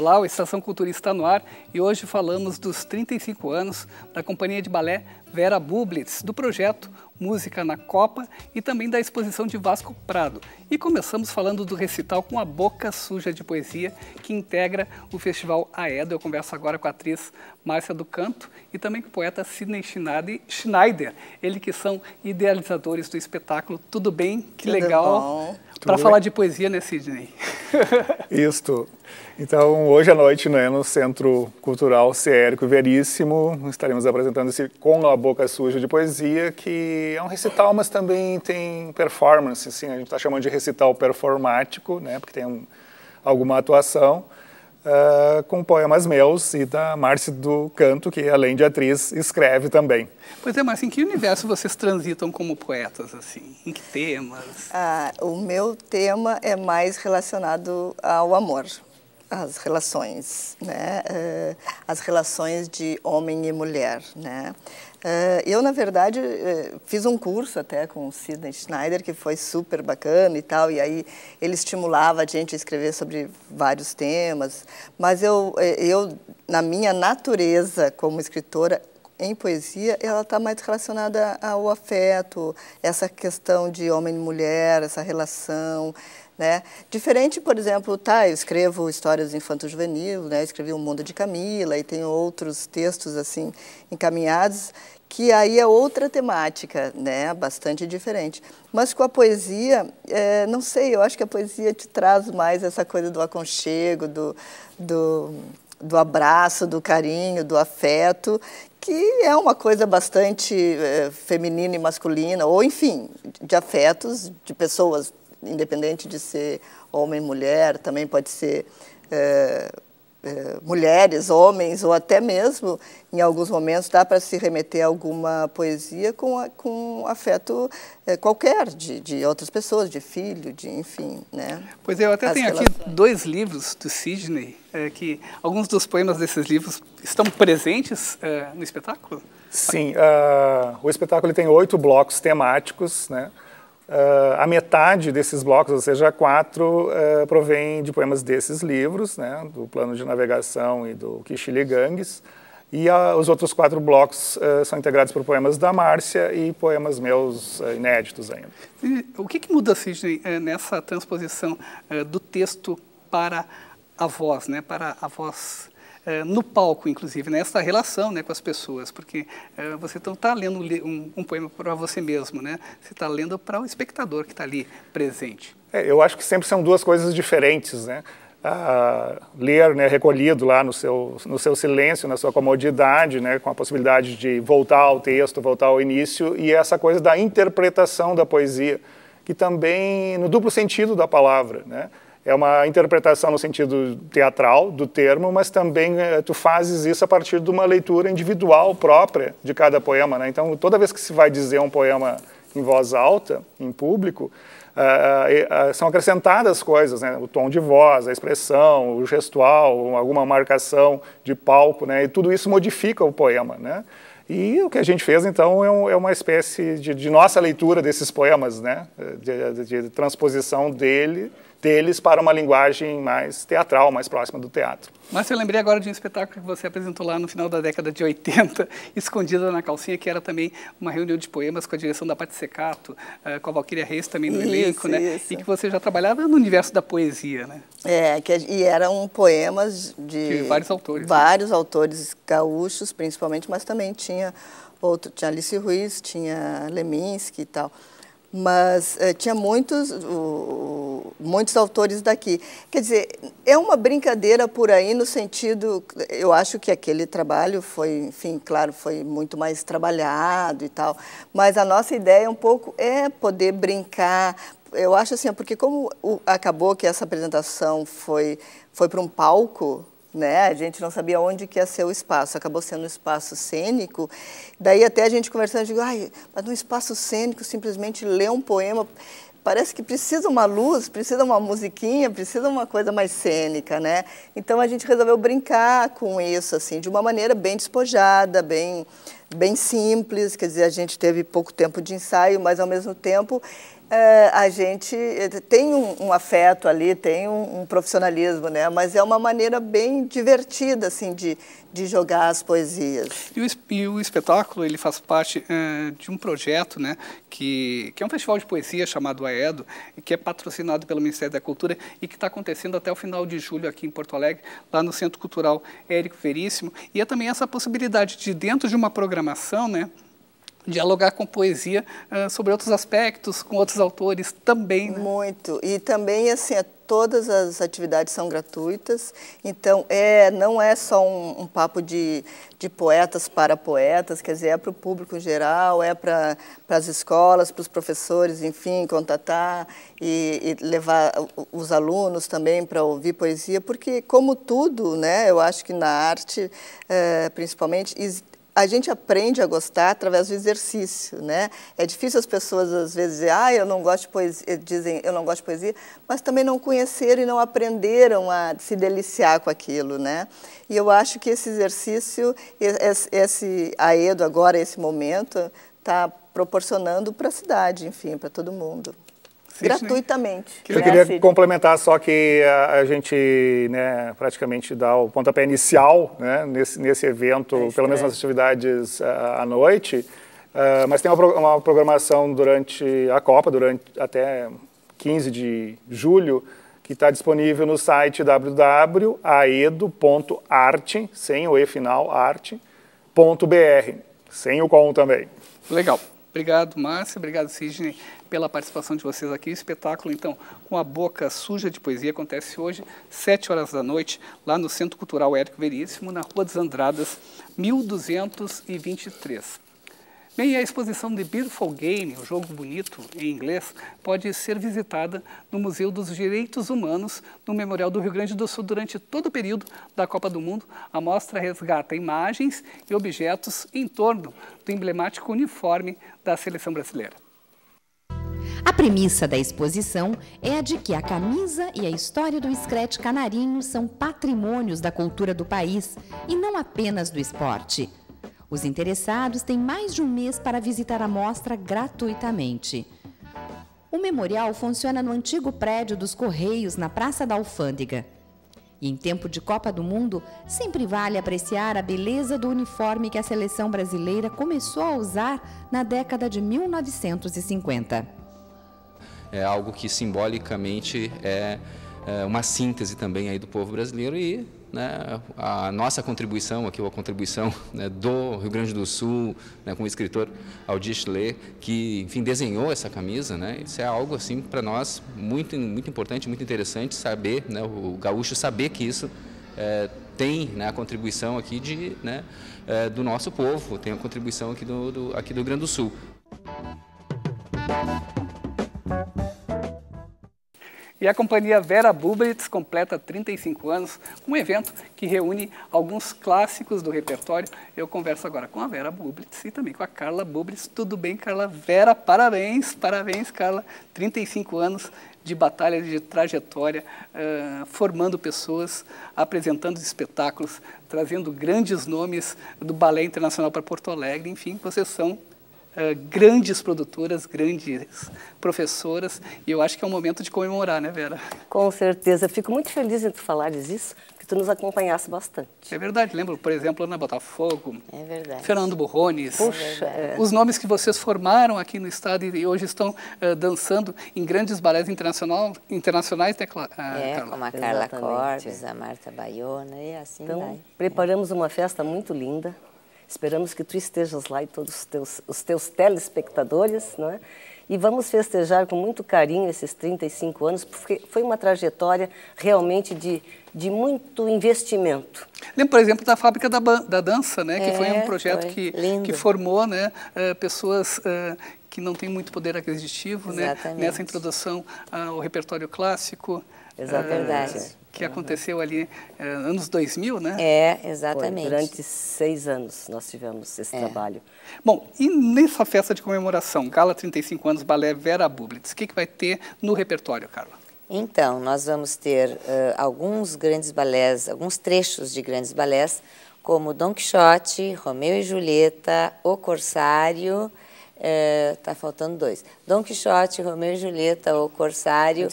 Olá, o Estação Culturista está no ar e hoje falamos dos 35 anos da Companhia de Balé Vera Bublitz, do projeto Música na Copa e também da exposição de Vasco Prado. E começamos falando do recital com a Boca Suja de Poesia, que integra o Festival Aedo. Eu converso agora com a atriz Márcia do Canto e também com o poeta Sidney Schneider, ele que são idealizadores do espetáculo. Tudo bem? Que Tudo legal. Bom para falar de poesia, né, Sidney? Isto. Então, hoje à noite, né, no Centro Cultural Cérico Veríssimo, estaremos apresentando esse Com a Boca Suja de Poesia, que é um recital, mas também tem performance, assim, a gente está chamando de recital performático, né, porque tem um, alguma atuação. Uh, com poemas meus e da Márcia do Canto, que além de atriz, escreve também. Pois é, Márcia, em que universo vocês transitam como poetas, assim? Em que temas? Ah, o meu tema é mais relacionado ao amor as relações, né? Uh, as relações de homem e mulher, né? Uh, eu, na verdade, uh, fiz um curso até com o Sidney Schneider, que foi super bacana e tal, e aí ele estimulava a gente a escrever sobre vários temas, mas eu, eu na minha natureza como escritora, em poesia, ela está mais relacionada ao afeto, essa questão de homem e mulher, essa relação, né? Diferente, por exemplo, tá, eu escrevo histórias infanto-juvenil, né? escrevi O Mundo de Camila e tem outros textos assim encaminhados, que aí é outra temática, né? bastante diferente. Mas com a poesia, é, não sei, eu acho que a poesia te traz mais essa coisa do aconchego, do, do, do abraço, do carinho, do afeto, que é uma coisa bastante é, feminina e masculina, ou enfim, de afetos, de pessoas, independente de ser homem, mulher, também pode ser. É, eh, mulheres, homens, ou até mesmo, em alguns momentos, dá para se remeter a alguma poesia com, a, com afeto é, qualquer de, de outras pessoas, de filho, de enfim. Né? Pois é, eu até As tenho relações. aqui dois livros do Sidney, é, que alguns dos poemas desses livros estão presentes é, no espetáculo? Sim, uh, o espetáculo tem oito blocos temáticos, né? Uh, a metade desses blocos, ou seja, quatro, uh, provém de poemas desses livros, né, do Plano de Navegação e do Gangues. e a, os outros quatro blocos uh, são integrados por poemas da Márcia e poemas meus eh, inéditos ainda. o que, que muda, Sidney, nessa transposição do texto para a voz, né, para a voz eh, no palco, inclusive, nessa né? relação né, com as pessoas, porque eh, você não está lendo um, um poema para você mesmo, né? você está lendo para o espectador que está ali presente. É, eu acho que sempre são duas coisas diferentes, né? Ah, ler né, recolhido lá no seu, no seu silêncio, na sua comodidade, né, com a possibilidade de voltar ao texto, voltar ao início, e essa coisa da interpretação da poesia, que também no duplo sentido da palavra. Né? é uma interpretação no sentido teatral do termo, mas também é, tu fazes isso a partir de uma leitura individual própria de cada poema. Né? Então, toda vez que se vai dizer um poema em voz alta, em público, uh, uh, uh, são acrescentadas coisas, né? o tom de voz, a expressão, o gestual, alguma marcação de palco, né? e tudo isso modifica o poema. Né? E o que a gente fez, então, é, um, é uma espécie de, de, nossa leitura desses poemas, né? É, de, de, de transposição dele deles para uma linguagem mais teatral, mais próxima do teatro. Mas eu lembrei agora de um espetáculo que você apresentou lá no final da década de 80, Escondida na Calcinha, que era também uma reunião de poemas com a direção da Patti Secato, eh, com a Valquíria Reis também no isso, elenco, né? Isso. E que você já trabalhava no universo da poesia, né? É, que, e eram poemas de, de vários autores. Né? Vários né? autores gaúchos, principalmente, mas também tinha outro, tinha Alice Ruiz, tinha Leminski e tal mas eh, tinha muitos, muitos autores daqui. Quer dizer, é uma brincadeira por aí no sentido, eu acho que aquele trabalho foi, enfim, claro, foi muito mais trabalhado e tal, mas a nossa ideia um pouco é poder brincar, eu acho assim, porque como acabou que essa apresentação foi, foi para um palco, né? A gente não sabia onde que ia ser o espaço, acabou sendo um espaço cênico. Daí até a gente conversando, eu digo, ai, mas um espaço cênico, simplesmente ler um poema, parece que precisa uma luz, precisa uma musiquinha, precisa uma coisa mais cênica, né? Então a gente resolveu brincar com isso, assim, de uma maneira bem despojada, bem bem simples, quer dizer, a gente teve pouco tempo de ensaio, mas ao mesmo tempo é, a gente eh, tem um, um afeto ali, tem um, um, profissionalismo, né? Mas é uma maneira bem divertida, assim, de, de jogar as poesias. E o, e o espetáculo, ele faz parte é, de um projeto, né? Que, que é um festival de poesia chamado AEDO, que é patrocinado pelo Ministério da Cultura e que está acontecendo até o final de julho aqui em Porto Alegre, lá no Centro Cultural Érico Veríssimo. E é também essa possibilidade de, dentro de uma programação, né? dialogar com poesia uh, sobre outros aspectos, com outros autores também. Né? Muito. E também, assim, é, todas as atividades são gratuitas, então é, não é só um, um papo de, de poetas para poetas, quer dizer, é para o público em geral, é para as escolas, para os professores, enfim, contatar e, e levar os alunos também para ouvir poesia, porque, como tudo, né, eu acho que na arte, eh, principalmente, a gente aprende a gostar através do exercício, né? É difícil as pessoas às vezes dizer, ah, eu não gosto de poesia, eh, dizem, eu não gosto de poesia, mas também não conheceram e não aprenderam a se deliciar com aquilo, né? E eu acho que esse exercício, esse, aedo agora, esse momento, está proporcionando para a cidade, enfim, para todo mundo. Né? gratuitamente. Né? eu queria né, complementar só que a, a gente né, praticamente dá o pontapé inicial né, nesse, nesse evento, é pelo menos nas atividades à, eh, à noite, uh, mas tem uma, uma, programação durante a Copa, durante até 15 de julho, que está disponível no site www.aedo.art sem o e final, arte.br, sem o com também. Legal. Obrigado, Márcia. Obrigado, Sidney, pela participação de vocês aqui. O espetáculo, então, com a boca suja de poesia, acontece hoje, 7 horas da noite, lá no Centro Cultural Érico Veríssimo, na Rua dos Andradas, 1223. Bem, a exposição The Beautiful Game, o jogo bonito em inglês, pode ser visitada no Museu dos Direitos Humanos, no Memorial do Rio Grande do Sul, durante todo o período da Copa do Mundo. A mostra resgata imagens e objetos em torno do emblemático uniforme da seleção brasileira. A premissa da exposição é a de que a camisa e a história do escrete canarinho são patrimônios da cultura do país e não apenas do esporte. Os interessados têm mais de um mês para visitar a mostra gratuitamente. O memorial funciona no antigo prédio dos Correios, na Praça da Alfândega. E em tempo de Copa do Mundo, sempre vale apreciar a beleza do uniforme que a seleção brasileira começou a usar na década de 1950. É algo que simbolicamente é é, uma síntese também aí do povo brasileiro e né, a nossa contribuição aqui, ou a contribuição né, do Rio Grande do Sul, né, com o escritor Aldir Schler, que, enfim, desenhou essa camisa, né, isso é algo, assim, para nós muito, muito importante, muito interessante saber, né, o gaúcho saber que isso é, tem né, a contribuição aqui de, é, do nosso povo, tem a contribuição aqui do, do aqui do Rio Grande do Sul. E a companhia Vera Bubritz completa 35 anos, um evento que reúne alguns clássicos do repertório. Eu converso agora com a Vera Bubritz e também com a Carla Bubritz. Tudo bem, Carla? Vera, parabéns, parabéns, Carla. 35 anos de batalha, de trajetória, uh, formando pessoas, apresentando espetáculos, trazendo grandes nomes do Balé Internacional para Porto Alegre. Enfim, vocês são eh, grandes produtoras, grandes professoras, e eu acho que é um momento de comemorar, né, Vera? Com certeza. Fico muito feliz em tu falares isso, que tu nos acompanhasse bastante. É verdade. Lembro, por exemplo, Ana Botafogo, é verdade. Fernando Burrones, Puxa, é eh, os nomes que vocês formaram aqui no Estado e hoje estão uh, dançando em grandes balés internacional, internacionais, né, Cla ah, é, Carla? como a Carla Exatamente. Cortes, a Marta Baiona e assim então, vai. preparamos uma festa muito linda, Esperamos que tu estejas lá e todos os teus, os teus telespectadores, não é? E vamos festejar com muito carinho esses 35 anos, porque foi uma trajetória realmente de, de muito investimento. Lembro, por exemplo, da Fábrica da, da Dança, né? É, que foi um é, projeto foi. Que, que formou né, eh, pessoas eh, que não têm muito poder aquisitivo, né? Nessa introdução ao repertório clássico. Exatamente. Ah, que aconteceu ali é, anos 2000, né? É, exatamente. Foi. Durante seis anos nós tivemos esse é. trabalho. Bom, e nessa festa de comemoração, Gala 35 anos, Balé Vera Bublitz, o que, que vai ter no repertório, Carla? Então, nós vamos ter uh, alguns grandes balés, alguns trechos de grandes balés, como Don Quixote, Romeu e Julieta, O Corsário está é, faltando dois. Dom Quixote, Romeu e Julieta, O Corsário,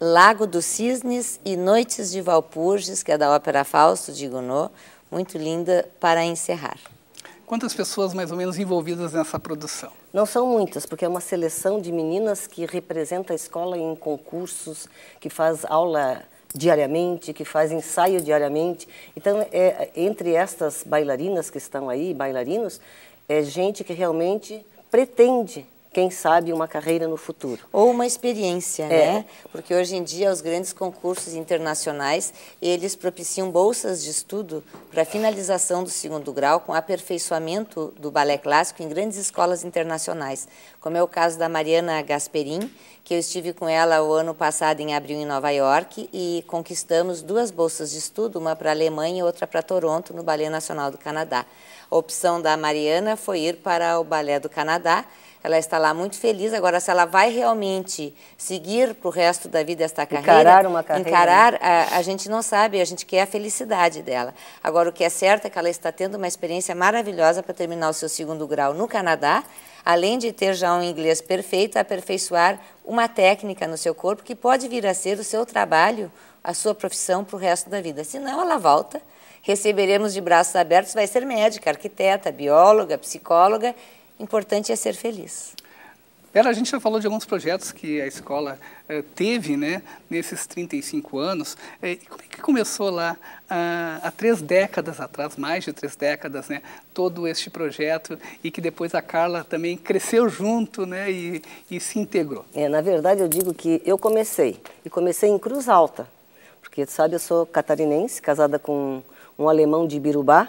Lago dos Cisnes e Noites de Valpurgis, que é da ópera Fausto de Gounod, muito linda para encerrar. Quantas pessoas mais ou menos envolvidas nessa produção? Não são muitas, porque é uma seleção de meninas que representa a escola em concursos, que faz aula diariamente, que faz ensaio diariamente. Então, é, é entre estas bailarinas que estão aí, bailarinos, é gente que realmente pretende quem sabe, uma carreira no futuro. Ou uma experiência, né? é. né? Porque hoje em dia os grandes concursos internacionais, eles propiciam bolsas de estudo para finalização do segundo grau com aperfeiçoamento do balé clássico em grandes escolas internacionais, como é o caso da Mariana Gasperin, que eu estive com ela o ano passado em abril em Nova York e conquistamos duas bolsas de estudo, uma para a Alemanha e outra para Toronto, no Balé Nacional do Canadá. A opção da Mariana foi ir para o Balé do Canadá. Ela está lá muito feliz. Agora, se ela vai realmente seguir para o resto da vida esta carreira... Encarar uma carreira. Encarar, né? a, a, gente não sabe, a gente quer a felicidade dela. Agora, o que é certo é que ela está tendo uma experiência maravilhosa para terminar o seu segundo grau no Canadá, além de ter já um inglês perfeito, aperfeiçoar uma técnica no seu corpo que pode vir a ser o seu trabalho, a sua profissão para o resto da vida. Senão, ela volta receberemos de braços abertos, vai ser médica, arquiteta, bióloga, psicóloga. Importante é ser feliz. Bela, a gente já falou de alguns projetos que a escola eh, teve né, nesses 35 anos. Eh, como é que começou lá, ah, há três décadas atrás, mais de três décadas, né, todo este projeto e que depois a Carla também cresceu junto né, e, e se integrou? É, na verdade, eu digo que eu comecei, e comecei em Cruz Alta, porque, sabe, eu sou catarinense, casada com um alemão de Birubá,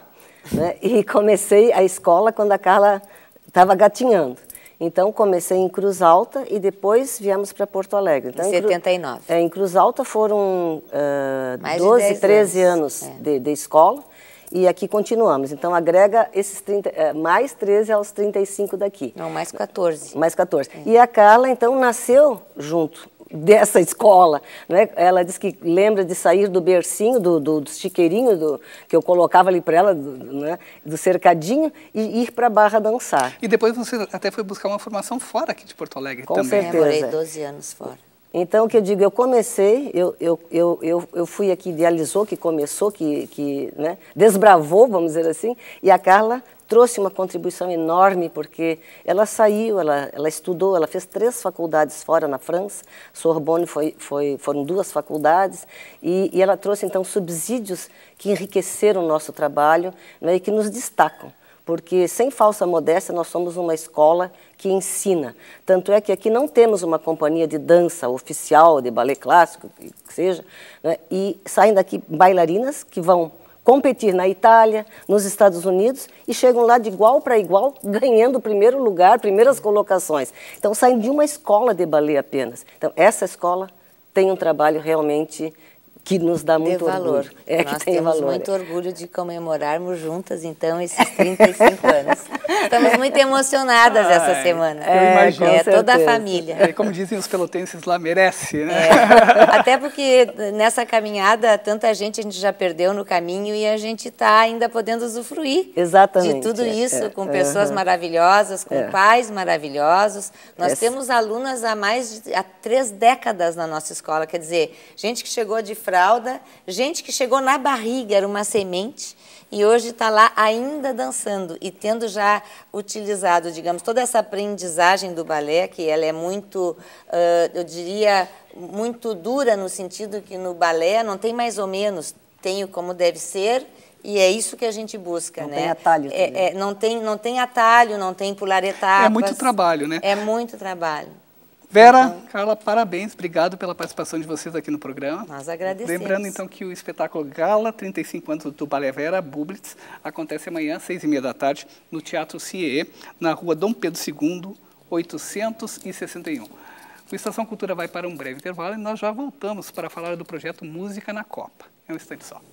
né? e comecei a escola quando a Carla estava gatinhando. Então, comecei em Cruz Alta e depois viemos para Porto Alegre. Então, em 79. Em, Cru, é, em Cruz Alta foram uh, 12, 13 anos, anos é. de, de escola e aqui continuamos. Então, agrega esses 30, eh, mais 13 aos 35 daqui. Não, mais 14. Mais 14. É. E a Carla, então, nasceu junto dessa escola. Né? Ela diz que lembra de sair do bercinho, do, do, do chiqueirinho do, que eu colocava ali para ela, do, né? do cercadinho, e ir para a Barra dançar. E depois você até foi buscar uma formação fora aqui de Porto Alegre Com também. Com certeza. Eu é, morei 12 anos fora. Então, o que eu digo, eu comecei, eu, eu, eu, eu, eu fui aqui, idealizou, que começou, que, que né, desbravou, vamos dizer assim, e a Carla trouxe uma contribuição enorme, porque ela saiu, ela, ela estudou, ela fez três faculdades fora na França, Sorbonne foi, foi, foram duas faculdades, e, e ela trouxe então subsídios que enriqueceram o nosso trabalho né, e que nos destacam porque sem falsa modéstia nós somos uma escola que ensina. Tanto é que aqui não temos uma companhia de dança oficial, de ballet clássico, que seja, né? e saem daqui bailarinas que vão competir na Itália, nos Estados Unidos e chegam lá de igual para igual, ganhando o primeiro lugar, primeiras colocações. Então saem de uma escola de ballet apenas. Então essa escola tem um trabalho realmente que nos dá muito valor. orgulho. É, Nós temos valor. muito orgulho de comemorarmos juntas, então, esses 35 anos. Estamos muito emocionadas Ai, essa semana. É, imagino, é toda a família. É, como dizem os pelotenses lá, merece, né? É, até porque nessa caminhada, tanta gente a gente já perdeu no caminho e a gente está ainda podendo usufruir Exatamente, de tudo é, isso, é. com pessoas maravilhosas, com é. pais maravilhosos. Nós temos alunas há mais de há três décadas na nossa escola, quer dizer, gente que chegou de França, fralda, gente que chegou na barriga, era uma semente, e hoje está lá ainda dançando e tendo já utilizado, digamos, toda essa aprendizagem do balé, que ela é muito, eu diria, muito dura no sentido que no balé não tem mais ou menos, tenho como deve ser e é isso que a gente busca, não né? Tem atalho é, é, não tem atalho. não tem atalho, não tem pular etapas. É muito trabalho, né? É muito trabalho. Vera, então, Carla, parabéns, obrigado pela participação de vocês aqui no programa. Nós agradecemos. Lembrando então que o espetáculo Gala 35 anos do Balé Vera Bublitz acontece amanhã às seis e meia da tarde no Teatro CIE, na rua Dom Pedro II, 861. O Estação Cultura vai para um breve intervalo e nós já voltamos para falar do projeto Música na Copa. É um instante só.